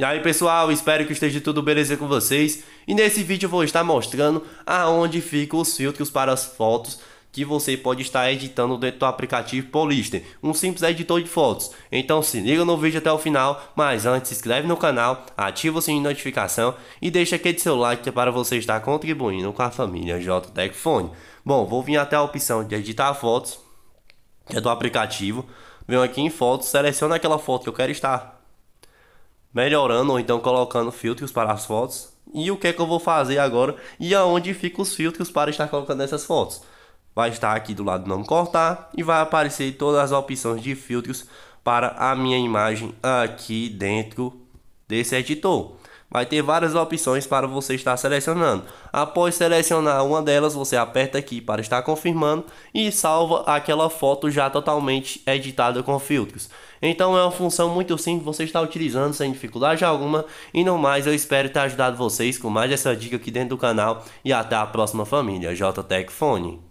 E aí pessoal, espero que esteja tudo beleza com vocês. E nesse vídeo eu vou estar mostrando aonde ficam os filtros para as fotos que você pode estar editando dentro do aplicativo Polister, um simples editor de fotos. Então se liga no vídeo até o final, mas antes se inscreve no canal, ativa o sininho de notificação e deixa aquele seu like é para você estar contribuindo com a família JTEC Fone. Bom, vou vir até a opção de editar fotos, que é do aplicativo, venho aqui em fotos, seleciono aquela foto que eu quero estar melhorando ou então colocando filtros para as fotos. E o que é que eu vou fazer agora e aonde ficam os filtros para estar colocando essas fotos. Vai estar aqui do lado não cortar e vai aparecer todas as opções de filtros para a minha imagem aqui dentro desse editor vai ter várias opções para você estar selecionando. Após selecionar uma delas, você aperta aqui para estar confirmando e salva aquela foto já totalmente editada com filtros. Então é uma função muito simples, você está utilizando sem dificuldade alguma. E no mais, eu espero ter ajudado vocês com mais essa dica aqui dentro do canal. E até a próxima família, JTech Fone.